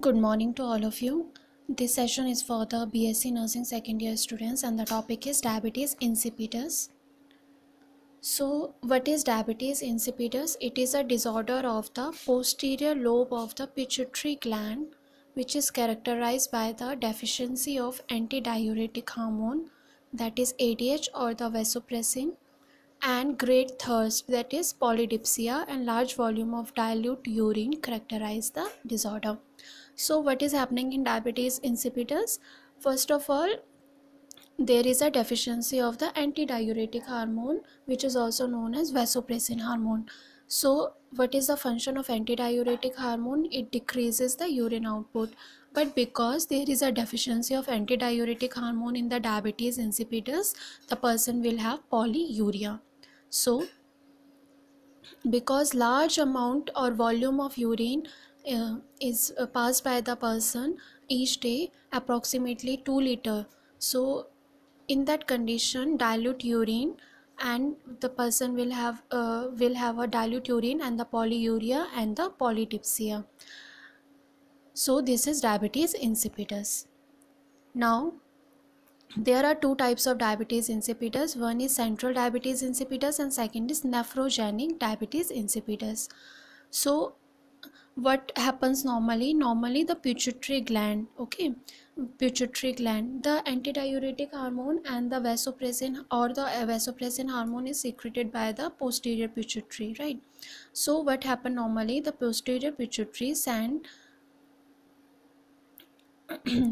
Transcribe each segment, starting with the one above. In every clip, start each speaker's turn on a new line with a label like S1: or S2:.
S1: Good morning to all of you. This session is for the BSc Nursing second year students and the topic is diabetes insipidus. So what is diabetes insipidus? It is a disorder of the posterior lobe of the pituitary gland which is characterized by the deficiency of antidiuretic hormone that is ADH or the vasopressin and great thirst that is polydipsia and large volume of dilute urine characterize the disorder so what is happening in diabetes insipidus first of all there is a deficiency of the antidiuretic hormone which is also known as vasopressin hormone so what is the function of antidiuretic hormone it decreases the urine output but because there is a deficiency of antidiuretic hormone in the diabetes insipidus the person will have polyuria so because large amount or volume of urine uh, is uh, passed by the person each day approximately 2 liter so in that condition dilute urine and the person will have uh, will have a dilute urine and the polyuria and the polydipsia so this is diabetes insipidus now there are two types of diabetes insipidus one is central diabetes insipidus and second is nephrogenic diabetes insipidus so what happens normally normally the pituitary gland okay pituitary gland the antidiuretic hormone and the vasopressin or the uh, vasopressin hormone is secreted by the posterior pituitary right so what happen normally the posterior pituitary send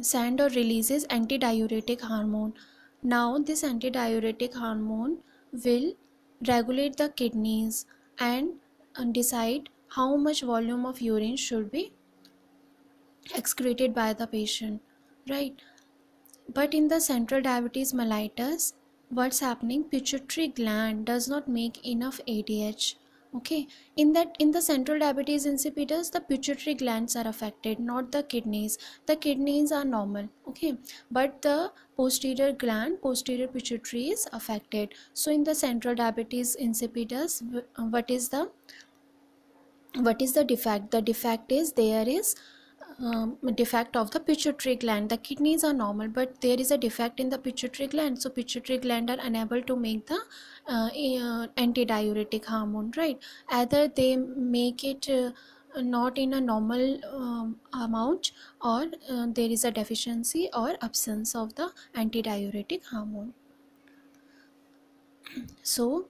S1: send or releases antidiuretic hormone now this antidiuretic hormone will regulate the kidneys and decide how much volume of urine should be excreted by the patient right but in the central diabetes mellitus what's happening pituitary gland does not make enough adh okay in that in the central diabetes insipidus the pituitary glands are affected not the kidneys the kidneys are normal okay but the posterior gland posterior pituitary is affected so in the central diabetes insipidus what is the what is the defect the defect is there is um, defect of the pituitary gland the kidneys are normal but there is a defect in the pituitary gland so pituitary gland are unable to make the uh, uh, antidiuretic hormone right either they make it uh, not in a normal um, amount or uh, there is a deficiency or absence of the antidiuretic hormone so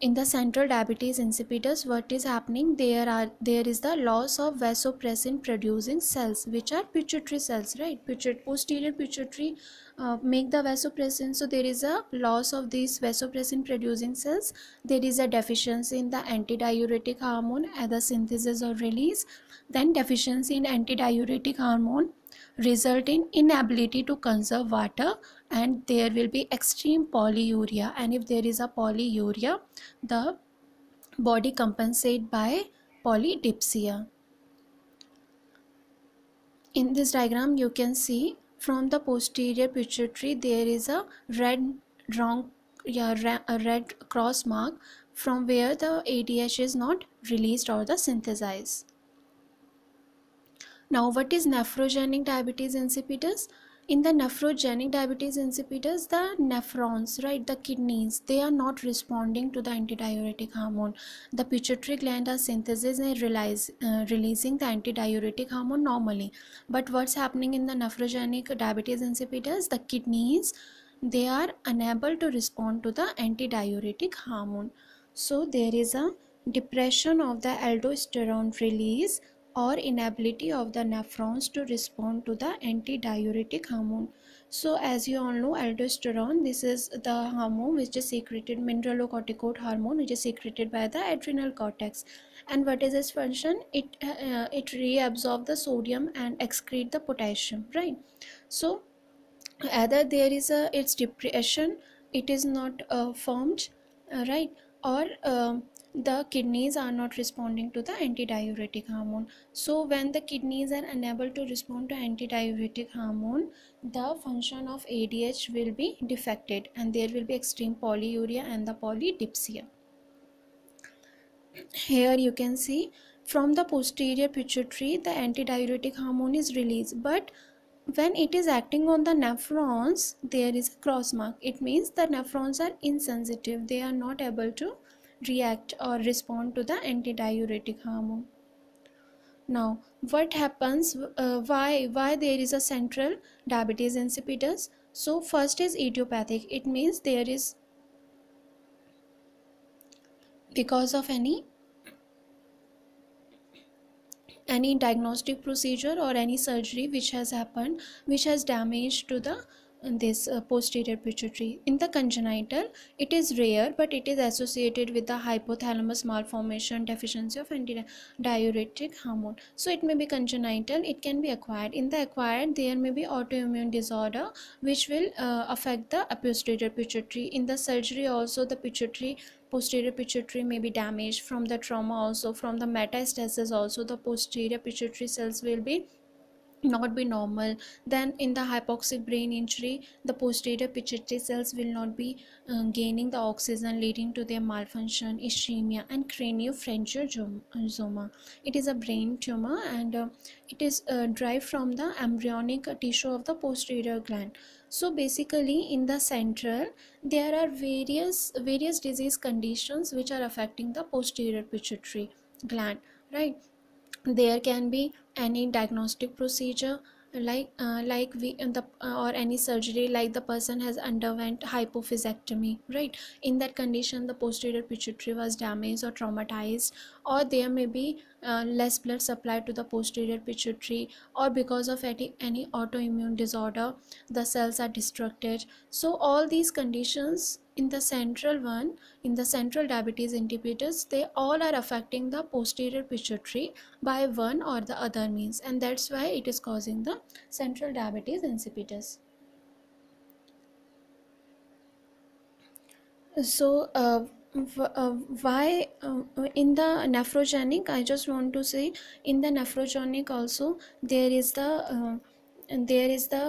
S1: in the central diabetes insipidus what is happening there are there is the loss of vasopressin producing cells which are pituitary cells right pituitary posterior pituitary uh, make the vasopressin so there is a loss of these vasopressin producing cells there is a deficiency in the antidiuretic hormone at the synthesis or release then deficiency in antidiuretic hormone result in inability to conserve water and there will be extreme polyuria and if there is a polyuria the body compensate by polydipsia in this diagram you can see from the posterior pituitary there is a red wrong yeah, a red cross mark from where the ADH is not released or the synthesized. Now what is nephrogenic diabetes insipidus? in the nephrogenic diabetes insipidus the nephrons right the kidneys they are not responding to the antidiuretic hormone the pituitary gland are synthesizing and realize, uh, releasing the antidiuretic hormone normally but what's happening in the nephrogenic diabetes insipidus the kidneys they are unable to respond to the antidiuretic hormone so there is a depression of the aldosterone release or inability of the nephrons to respond to the antidiuretic hormone. So as you all know aldosterone this is the hormone which is secreted mineralocorticoid hormone which is secreted by the adrenal cortex and what is its function it uh, uh it reabsorb the sodium and excrete the potassium right so either there is a its depression it is not uh, formed uh, right or um, the kidneys are not responding to the antidiuretic hormone so when the kidneys are unable to respond to antidiuretic hormone the function of ADH will be defected and there will be extreme polyuria and the polydipsia here you can see from the posterior pituitary the antidiuretic hormone is released but when it is acting on the nephrons there is a cross mark it means the nephrons are insensitive they are not able to react or respond to the antidiuretic hormone now what happens uh, why why there is a central diabetes insipidus so first is idiopathic it means there is because of any any diagnostic procedure or any surgery which has happened which has damaged to the this uh, posterior pituitary. In the congenital, it is rare but it is associated with the hypothalamus malformation, deficiency of antidiuretic hormone. So it may be congenital, it can be acquired. In the acquired, there may be autoimmune disorder which will uh, affect the posterior pituitary. In the surgery also, the pituitary posterior pituitary may be damaged from the trauma also, from the metastasis also, the posterior pituitary cells will be not be normal then in the hypoxic brain injury the posterior pituitary cells will not be uh, gaining the oxygen leading to their malfunction ischemia and craniopharyngioma it is a brain tumor and uh, it is uh, derived from the embryonic tissue of the posterior gland so basically in the central there are various various disease conditions which are affecting the posterior pituitary gland right there can be any diagnostic procedure like uh, like we uh, the uh, or any surgery like the person has underwent hypophysectomy right in that condition the posterior pituitary was damaged or traumatized or there may be uh, less blood supply to the posterior pituitary or because of any, any autoimmune disorder the cells are destructed so all these conditions in the central one in the central diabetes inhibitors they all are affecting the posterior pituitary by one or the other means and that's why it is causing the central diabetes insipidus so uh, uh why uh, in the nephrogenic i just want to say in the nephrogenic also there is the uh, there is the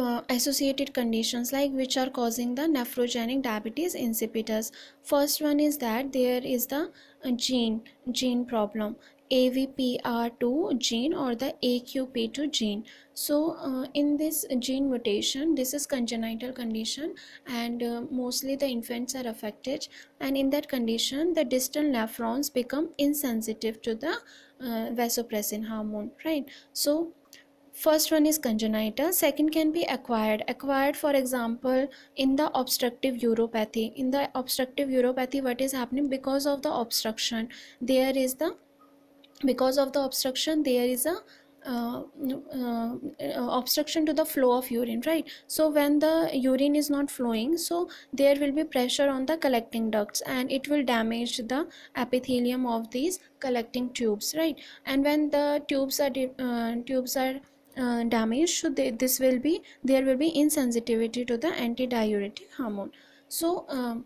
S1: uh, associated conditions like which are causing the nephrogenic diabetes insipidus first one is that there is the uh, gene gene problem AVPR2 gene or the AQP2 gene. So uh, in this gene mutation, this is congenital condition and uh, mostly the infants are affected and in that condition the distal nephrons become insensitive to the uh, vasopressin hormone, right? So First one is congenital, second can be acquired. Acquired for example in the obstructive uropathy. In the obstructive uropathy what is happening because of the obstruction there is the because of the obstruction there is a uh, uh, uh, obstruction to the flow of urine right so when the urine is not flowing so there will be pressure on the collecting ducts and it will damage the epithelium of these collecting tubes right and when the tubes are uh, tubes are uh, damage so they, this will be there will be insensitivity to the antidiuretic hormone so um,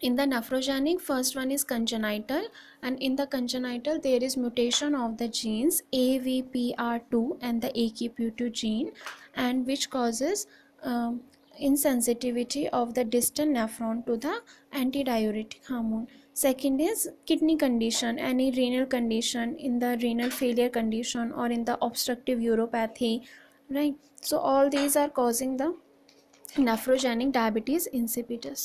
S1: in the nephrogenic first one is congenital and in the congenital there is mutation of the genes avpr2 and the aqp2 gene and which causes um, insensitivity of the distant nephron to the antidiuretic hormone second is kidney condition any renal condition in the renal failure condition or in the obstructive uropathy right so all these are causing the nephrogenic diabetes insipidus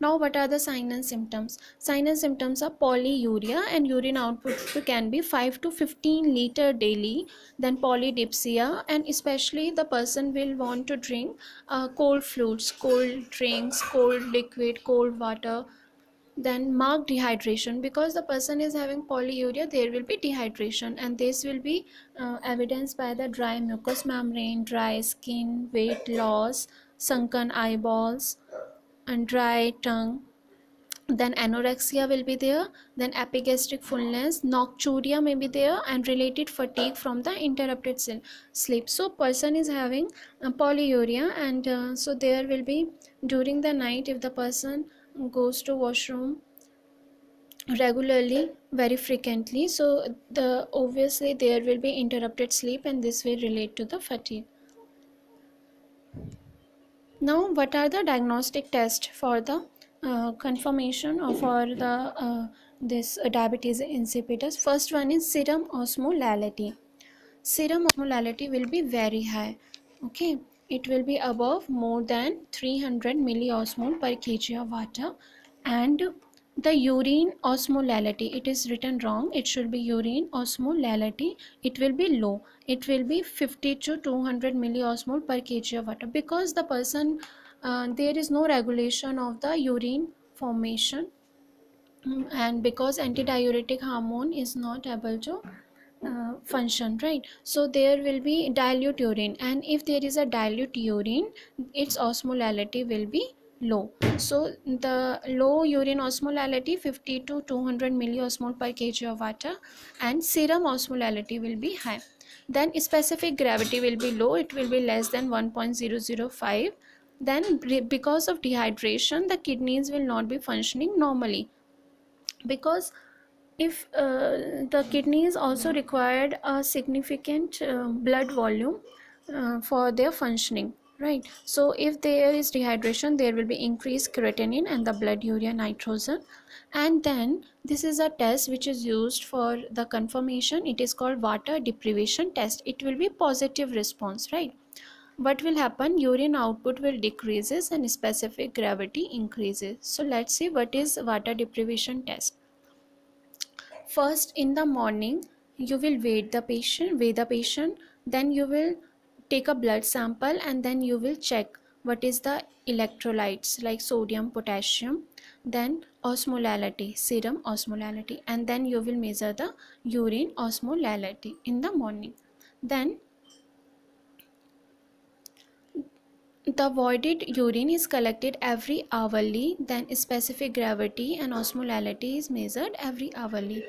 S1: now what are the signs and symptoms signs and symptoms are polyuria and urine output can be 5 to 15 liter daily then polydipsia and especially the person will want to drink uh, cold fluids cold drinks cold liquid cold water then mark dehydration because the person is having polyuria there will be dehydration and this will be uh, evidenced by the dry mucous membrane dry skin weight loss sunken eyeballs and dry tongue then anorexia will be there then epigastric fullness nocturia may be there and related fatigue from the interrupted sleep so person is having uh, polyuria and uh, so there will be during the night if the person goes to washroom regularly very frequently so the obviously there will be interrupted sleep and this will relate to the fatigue now what are the diagnostic tests for the uh, confirmation of for the uh, this uh, diabetes insipidus first one is serum osmolality serum osmolality will be very high okay it will be above more than 300 milliosmol per kg of water and the urine osmolality it is written wrong it should be urine osmolality it will be low it will be 50 to 200 milliosmol per kg of water because the person uh, there is no regulation of the urine formation mm, and because antidiuretic hormone is not able to uh, function right so there will be dilute urine and if there is a dilute urine its osmolality will be low so the low urine osmolality 50 to 200 milliosmol per kg of water and serum osmolality will be high then specific gravity will be low it will be less than 1.005 then because of dehydration the kidneys will not be functioning normally because if uh, the kidneys also required a significant uh, blood volume uh, for their functioning right so if there is dehydration there will be increased creatinine and the blood urea nitrogen and then this is a test which is used for the confirmation it is called water deprivation test it will be positive response right what will happen urine output will decreases and specific gravity increases so let's see what is water deprivation test first in the morning you will wait the patient weigh the patient then you will take a blood sample and then you will check what is the electrolytes like sodium potassium then osmolality serum osmolality and then you will measure the urine osmolality in the morning then The voided urine is collected every hourly, then specific gravity and osmolality is measured every hourly.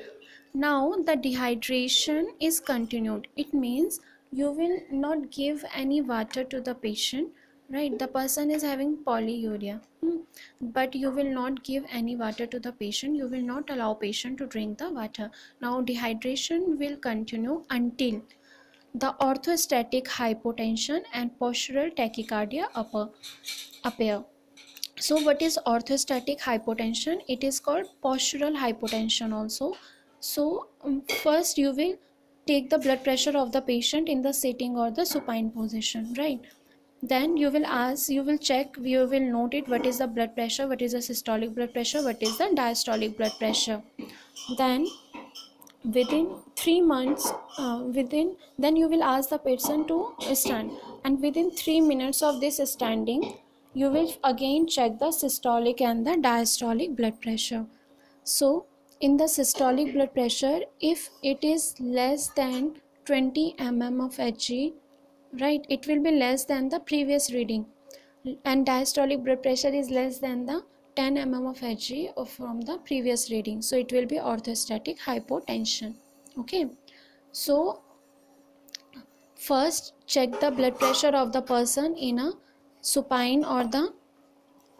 S1: Now the dehydration is continued. It means you will not give any water to the patient, right? The person is having polyuria, hmm. but you will not give any water to the patient. You will not allow patient to drink the water. Now dehydration will continue until the orthostatic hypotension and postural tachycardia appear. So what is orthostatic hypotension? It is called postural hypotension also. So um, first you will take the blood pressure of the patient in the sitting or the supine position, right? Then you will ask, you will check, you will note it what is the blood pressure, what is the systolic blood pressure, what is the diastolic blood pressure. Then within three months uh, within then you will ask the person to stand and within three minutes of this standing you will again check the systolic and the diastolic blood pressure so in the systolic blood pressure if it is less than 20 mm of hg right it will be less than the previous reading and diastolic blood pressure is less than the 10 mm of Hg from the previous reading. So it will be orthostatic hypotension. Okay. So first check the blood pressure of the person in a supine or the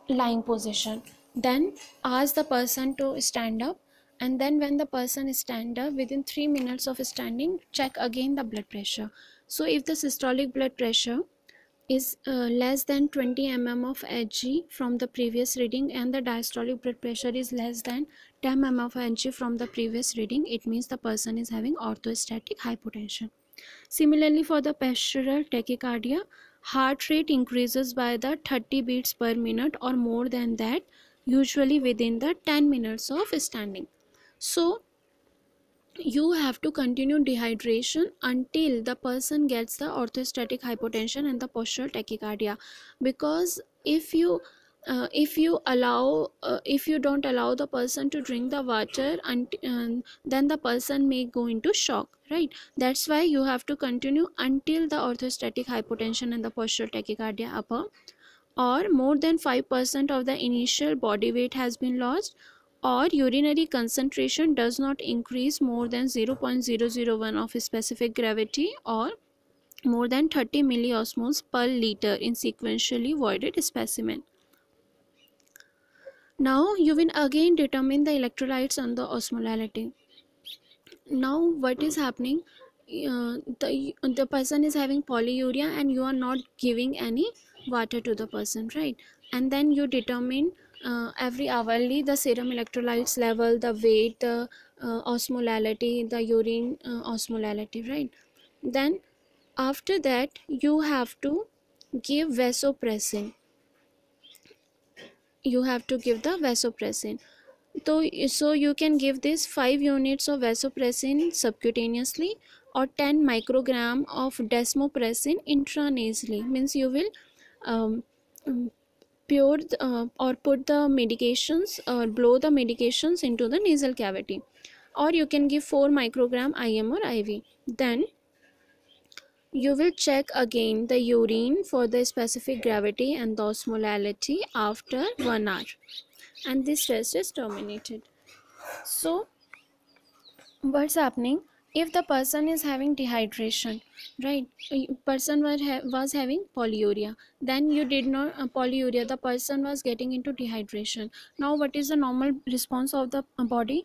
S1: lying position. Then ask the person to stand up and then when the person stand up within 3 minutes of standing check again the blood pressure. So if the systolic blood pressure is uh, less than 20 mm of Hg from the previous reading and the diastolic blood pressure is less than 10 mm of Hg from the previous reading, it means the person is having orthostatic hypotension. Similarly, for the postural tachycardia, heart rate increases by the 30 beats per minute or more than that, usually within the 10 minutes of standing. So, you have to continue dehydration until the person gets the orthostatic hypotension and the postural tachycardia because if you uh, if you allow uh, if you don't allow the person to drink the water and um, then the person may go into shock right that's why you have to continue until the orthostatic hypotension and the postural tachycardia occur or more than 5% of the initial body weight has been lost or urinary concentration does not increase more than 0.001 of specific gravity or more than 30 milliosmoles per liter in sequentially voided specimen. Now you will again determine the electrolytes and the osmolality. Now what is happening? Uh, the, the person is having polyuria and you are not giving any water to the person, right? And then you determine uh, every hourly the serum electrolytes level the weight the uh, osmolality the urine uh, osmolality right then after that you have to give vasopressin you have to give the vasopressin so, so you can give this 5 units of vasopressin subcutaneously or 10 microgram of desmopressin intranasally means you will um, pure uh, or put the medications or blow the medications into the nasal cavity or you can give 4 microgram IM or IV. Then you will check again the urine for the specific gravity and the osmolality after 1 hour and this test is terminated. So what's happening? if the person is having dehydration right person was ha was having polyuria then you did not uh, polyuria the person was getting into dehydration now what is the normal response of the uh, body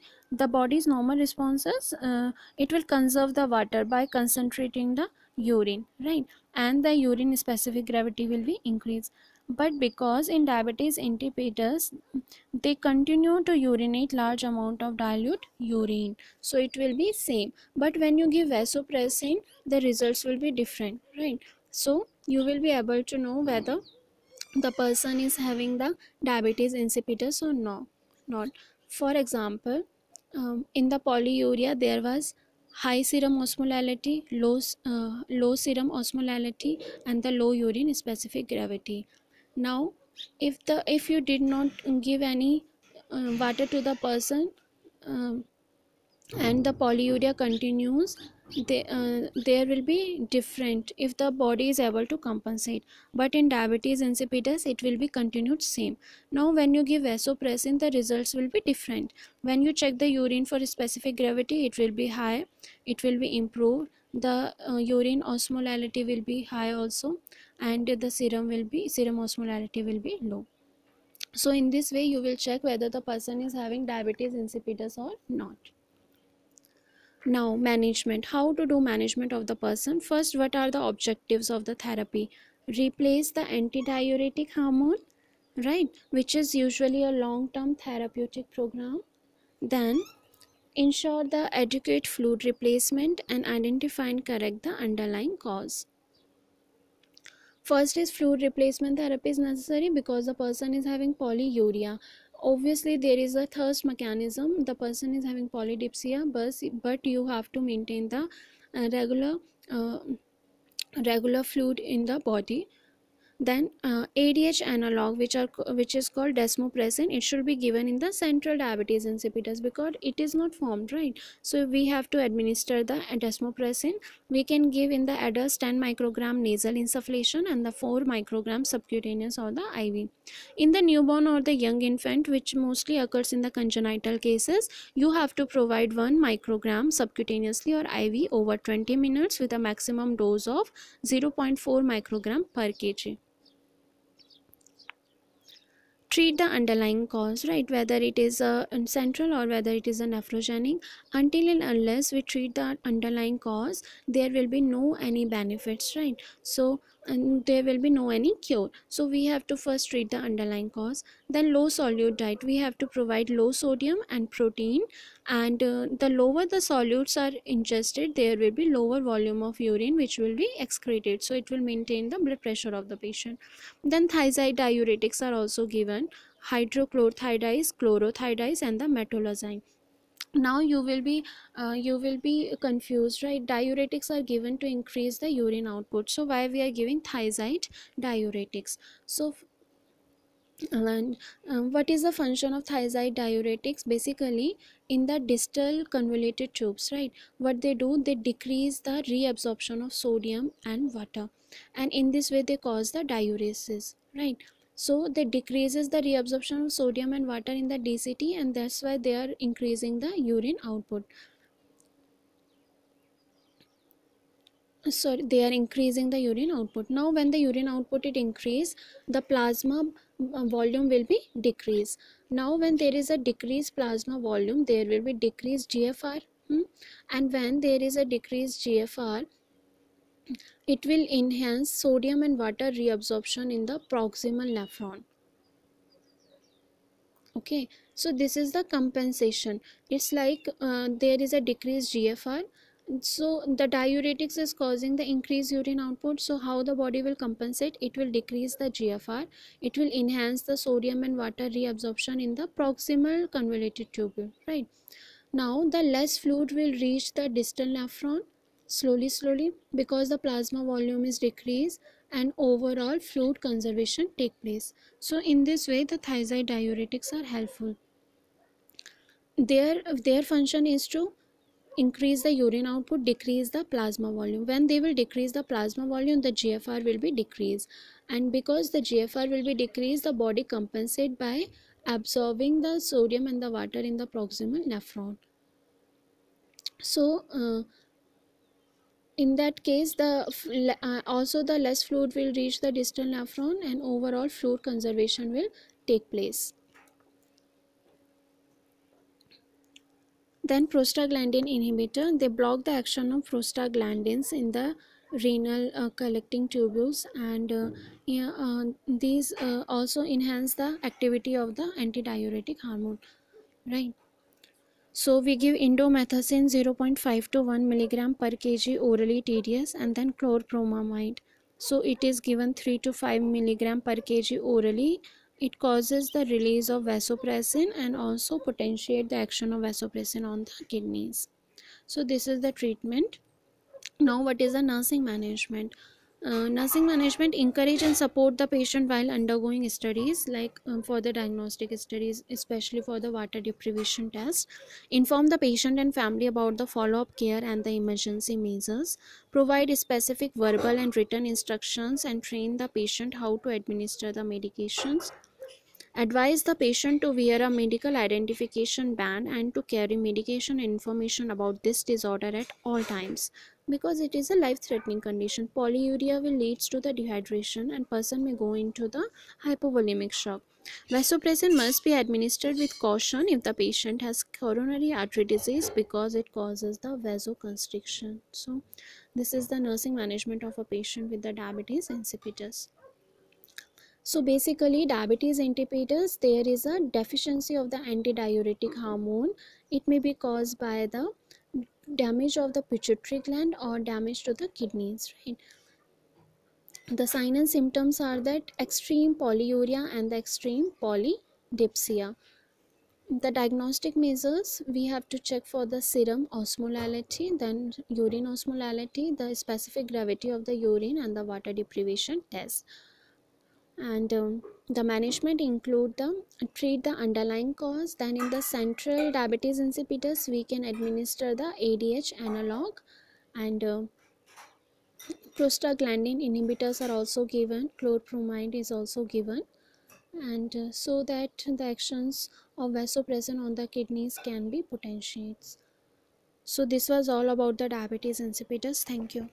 S1: the body's normal response is uh, it will conserve the water by concentrating the urine right and the urine specific gravity will be increased but because in diabetes insipidus they continue to urinate large amount of dilute urine so it will be same but when you give vasopressin the results will be different right so you will be able to know whether the person is having the diabetes insipidus or no not for example um, in the polyuria there was high serum osmolality low uh, low serum osmolality and the low urine specific gravity now if the if you did not give any uh, water to the person um, and the polyuria continues they, uh, there will be different if the body is able to compensate but in diabetes insipidus it will be continued same now when you give vasopressin the results will be different when you check the urine for specific gravity it will be high it will be improved the uh, urine osmolality will be high also and the serum will be serum osmolarity will be low so in this way you will check whether the person is having diabetes insipidus or not now management how to do management of the person first what are the objectives of the therapy replace the antidiuretic hormone right which is usually a long term therapeutic program then ensure the adequate fluid replacement and identify and correct the underlying cause First is fluid replacement therapy is necessary because the person is having polyuria. Obviously, there is a thirst mechanism. The person is having polydipsia, but, but you have to maintain the uh, regular uh, regular fluid in the body. Then uh, ADH analog which are which is called desmopressin it should be given in the central diabetes insipidus because it is not formed right. So we have to administer the desmopressin. We can give in the adults 10 microgram nasal insufflation and the 4 microgram subcutaneous or the IV. In the newborn or the young infant which mostly occurs in the congenital cases you have to provide 1 microgram subcutaneously or IV over 20 minutes with a maximum dose of 0.4 microgram per kg treat the underlying cause right whether it is a uh, central or whether it is a nephrogenic until and unless we treat the underlying cause there will be no any benefits right so and there will be no any cure so we have to first treat the underlying cause then low solute diet we have to provide low sodium and protein and uh, the lower the solutes are ingested there will be lower volume of urine which will be excreted so it will maintain the blood pressure of the patient then thiazide diuretics are also given hydrochlorothiazide chlorothiazide and the metolazine now you will be uh, you will be confused right diuretics are given to increase the urine output so why we are giving thiazide diuretics so um, what is the function of thiazide diuretics basically in the distal convoluted tubes right what they do they decrease the reabsorption of sodium and water and in this way they cause the diuresis right so that decreases the reabsorption of sodium and water in the DCT and that's why they are increasing the urine output sorry they are increasing the urine output now when the urine output it increase the plasma uh, volume will be decrease now when there is a decreased plasma volume there will be decreased gfr hmm? and when there is a decreased gfr it will enhance sodium and water reabsorption in the proximal nephron. Okay, so this is the compensation. It's like uh, there is a decreased GFR so the diuretics is causing the increased urine output so how the body will compensate it will decrease the gfr it will enhance the sodium and water reabsorption in the proximal convoluted tubule right now the less fluid will reach the distal nephron slowly slowly because the plasma volume is decreased and overall fluid conservation take place. So in this way the thiazide diuretics are helpful. Their, their function is to increase the urine output, decrease the plasma volume. When they will decrease the plasma volume, the GFR will be decreased. And because the GFR will be decreased, the body compensate by absorbing the sodium and the water in the proximal nephron. So, uh, in that case the uh, also the less fluid will reach the distal nephron and overall fluid conservation will take place then prostaglandin inhibitor they block the action of prostaglandins in the renal uh, collecting tubules and uh, yeah, uh, these uh, also enhance the activity of the antidiuretic hormone right so we give indomethacin 0.5 to 1 milligram per kg orally tds and then chlorpromamide. So it is given 3 to 5 milligram per kg orally. It causes the release of vasopressin and also potentiate the action of vasopressin on the kidneys. So this is the treatment. Now what is the nursing management? Uh, nursing management encourage and support the patient while undergoing studies like um, for the diagnostic studies especially for the water deprivation test inform the patient and family about the follow-up care and the emergency measures provide specific verbal and written instructions and train the patient how to administer the medications Advise the patient to wear a medical identification band and to carry medication information about this disorder at all times because it is a life-threatening condition. Polyuria will leads to the dehydration and person may go into the hypovolemic shock. Vasopressin must be administered with caution if the patient has coronary artery disease because it causes the vasoconstriction. So this is the nursing management of a patient with the diabetes insipidus. So basically diabetes insipidus there is a deficiency of the antidiuretic hormone. It may be caused by the damage of the pituitary gland or damage to the kidneys right the sign and symptoms are that extreme polyuria and the extreme polydipsia the diagnostic measures we have to check for the serum osmolality then urine osmolality the specific gravity of the urine and the water deprivation test and um, the management include the treat the underlying cause then in the central diabetes insipidus we can administer the adh analog and uh, prostaglandin inhibitors are also given chlorpromide is also given and uh, so that the actions of vasopressin on the kidneys can be potentiates so this was all about the diabetes insipidus thank you